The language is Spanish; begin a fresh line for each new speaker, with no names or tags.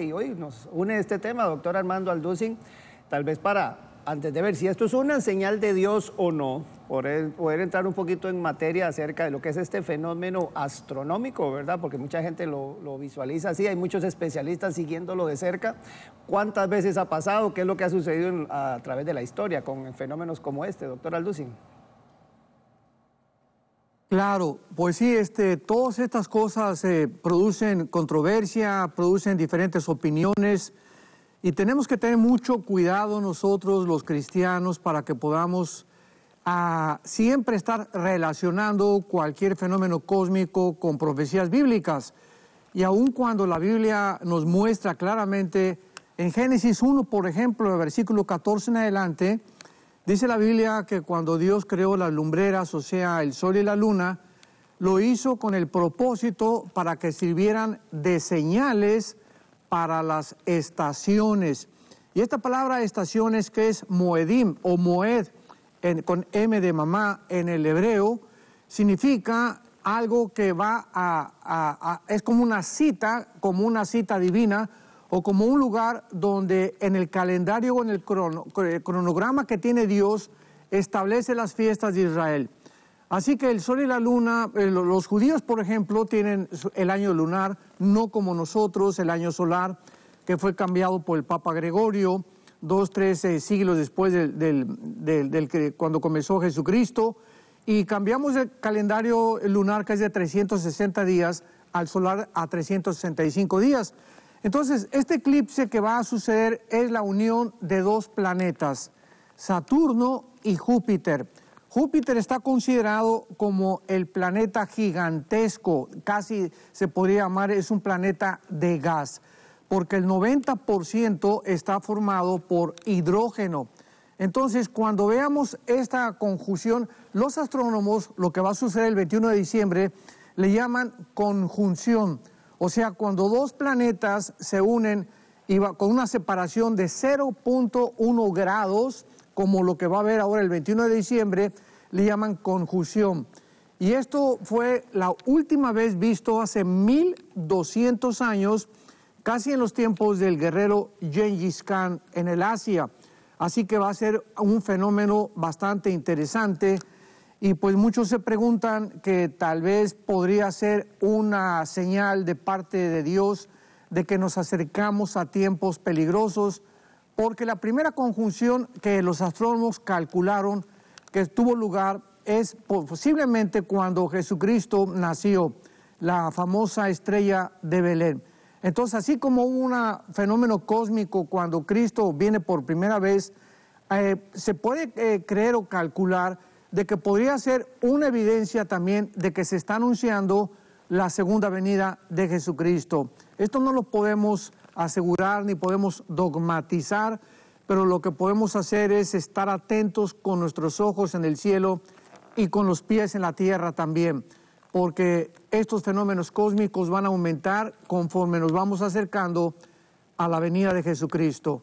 Y hoy nos une este tema, doctor Armando Alducin, tal vez para, antes de ver si esto es una señal de Dios o no, poder, entrar un poquito en materia acerca de lo que es este fenómeno astronómico, ¿verdad? Porque mucha gente lo, visualiza así, hay muchos especialistas siguiéndolo de cerca. ¿Cuántas veces ha pasado? ¿Qué es lo que ha sucedido a, través de la historia con fenómenos como este, doctor Alducin?
Claro, pues sí, este, todas estas cosas eh, producen controversia, producen diferentes opiniones y tenemos que tener mucho cuidado nosotros los cristianos para que podamos ah, siempre estar relacionando cualquier fenómeno cósmico con profecías bíblicas. Y aun cuando la Biblia nos muestra claramente en Génesis 1, por ejemplo, el versículo 14 en adelante, Dice la Biblia que cuando Dios creó las lumbreras, o sea, el sol y la luna, lo hizo con el propósito para que sirvieran de señales para las estaciones. Y esta palabra estaciones que es moedim o moed con M de mamá en el hebreo, significa algo que va a, es como una cita, como una cita divina, o como un lugar donde en el calendario o en el eh, cronograma que tiene Dios establece las fiestas de Israel. Así que el sol y la luna, eh, los judíos por ejemplo tienen el año lunar, no como nosotros, el año solar, que fue cambiado por el Papa Gregorio, dos, tres eh, siglos después del, cuando comenzó Jesucristo, y cambiamos el calendario lunar que es de 360 días al solar a 365 días. Entonces, este eclipse que va a suceder es la unión de dos planetas, Saturno y Júpiter. Júpiter está considerado como el planeta gigantesco, casi se podría llamar, es un planeta de gas, porque el 90% está formado por hidrógeno. Entonces, cuando veamos esta conjunción, los astrónomos, lo que va a suceder el 21 de diciembre, le llaman conjunción o sea, cuando dos planetas se unen con una separación de 0.1 grados, como lo que va a haber ahora el 21 de diciembre, le llaman conjunción. Y esto fue la última vez visto hace 1200 años, casi en los tiempos del guerrero Genghis Khan en el Asia. Así que va a ser un fenómeno bastante interesante y pues muchos se preguntan que tal vez podría ser una señal de parte de Dios de que nos acercamos a tiempos peligrosos, porque la primera conjunción que los astrónomos calcularon que tuvo lugar es posiblemente cuando Jesucristo nació, la famosa estrella de Belén. Entonces, así como hubo un fenómeno cósmico cuando Cristo viene por primera vez, eh, se puede eh, creer o calcular de que podría ser una evidencia también de que se está anunciando la segunda venida de Jesucristo. Esto no lo podemos asegurar ni podemos dogmatizar, pero lo que podemos hacer es estar atentos con nuestros ojos en el cielo y con los pies en la tierra también, porque estos fenómenos cósmicos van a aumentar conforme nos vamos acercando a la venida de Jesucristo.